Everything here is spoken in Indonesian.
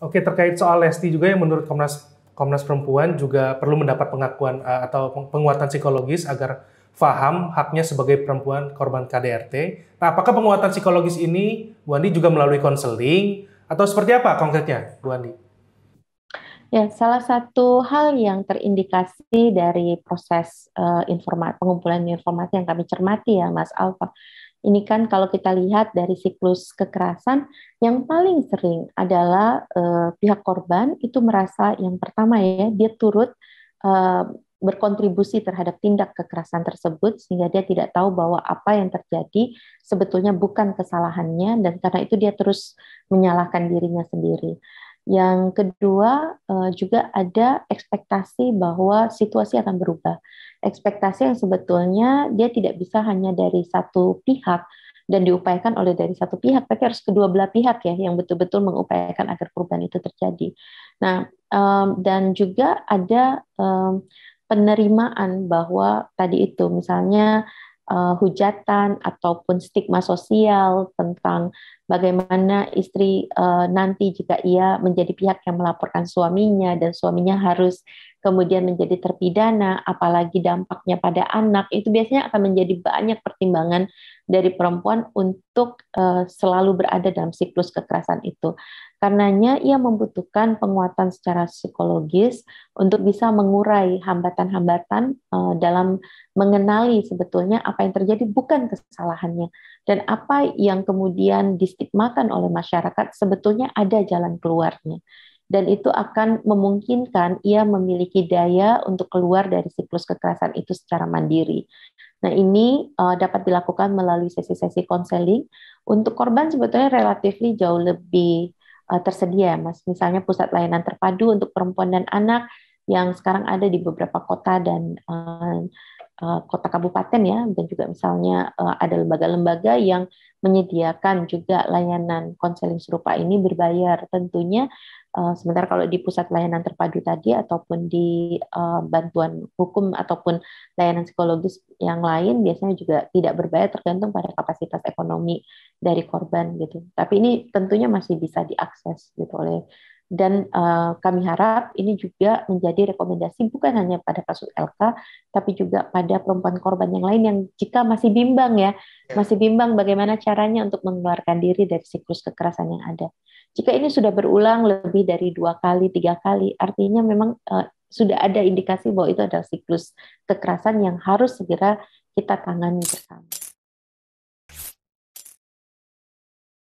Oke, terkait soal Lesti juga yang menurut Komnas Komnas Perempuan juga perlu mendapat pengakuan uh, atau penguatan psikologis agar faham haknya sebagai perempuan korban KDRT. Nah, apakah penguatan psikologis ini Bu Andi juga melalui konseling atau seperti apa konkretnya, Bu Andi? Ya, salah satu hal yang terindikasi dari proses uh, eh, informasi pengumpulan informasi yang kami cermati ya, Mas Alfa, ini kan kalau kita lihat dari siklus kekerasan yang paling sering adalah eh, pihak korban itu merasa yang pertama ya dia turut eh, berkontribusi terhadap tindak kekerasan tersebut sehingga dia tidak tahu bahwa apa yang terjadi sebetulnya bukan kesalahannya dan karena itu dia terus menyalahkan dirinya sendiri. Yang kedua eh, juga ada ekspektasi bahwa situasi akan berubah. Ekspektasi yang sebetulnya dia tidak bisa hanya dari satu pihak dan diupayakan oleh dari satu pihak, tapi harus kedua belah pihak ya yang betul-betul mengupayakan agar perubahan itu terjadi. Nah, dan juga ada penerimaan bahwa tadi itu misalnya uh, hujatan ataupun stigma sosial tentang bagaimana istri uh, nanti jika ia menjadi pihak yang melaporkan suaminya dan suaminya harus kemudian menjadi terpidana apalagi dampaknya pada anak itu biasanya akan menjadi banyak pertimbangan dari perempuan untuk uh, selalu berada dalam siklus kekerasan itu Karenanya ia membutuhkan penguatan secara psikologis untuk bisa mengurai hambatan-hambatan eh, dalam mengenali sebetulnya apa yang terjadi bukan kesalahannya dan apa yang kemudian distigmakan oleh masyarakat sebetulnya ada jalan keluarnya dan itu akan memungkinkan ia memiliki daya untuk keluar dari siklus kekerasan itu secara mandiri. Nah, ini uh, dapat dilakukan melalui sesi-sesi konseling. Untuk korban sebetulnya relatif jauh lebih Eh, tersedia, Mas. Misalnya pusat layanan terpadu untuk perempuan dan anak yang sekarang ada di beberapa kota dan eh, eh, kota kabupaten ya, dan juga misalnya ada lembaga-lembaga yang menyediakan juga layanan konseling serupa ini berbayar. Tentunya sementara kalau di pusat layanan terpadu tadi ataupun di uh, bantuan hukum ataupun layanan psikologis yang lain biasanya juga tidak berbayar tergantung pada kapasitas ekonomi dari korban gitu. Tapi ini tentunya masih bisa diakses gitu oleh dan uh, kami harap ini juga menjadi rekomendasi bukan hanya pada kasus LK tapi juga pada perempuan korban yang lain yang jika masih bimbang ya, ya masih bimbang bagaimana caranya untuk mengeluarkan diri dari siklus kekerasan yang ada jika ini sudah berulang lebih dari dua kali tiga kali artinya memang uh, sudah ada indikasi bahwa itu adalah siklus kekerasan yang harus segera kita tangani bersama.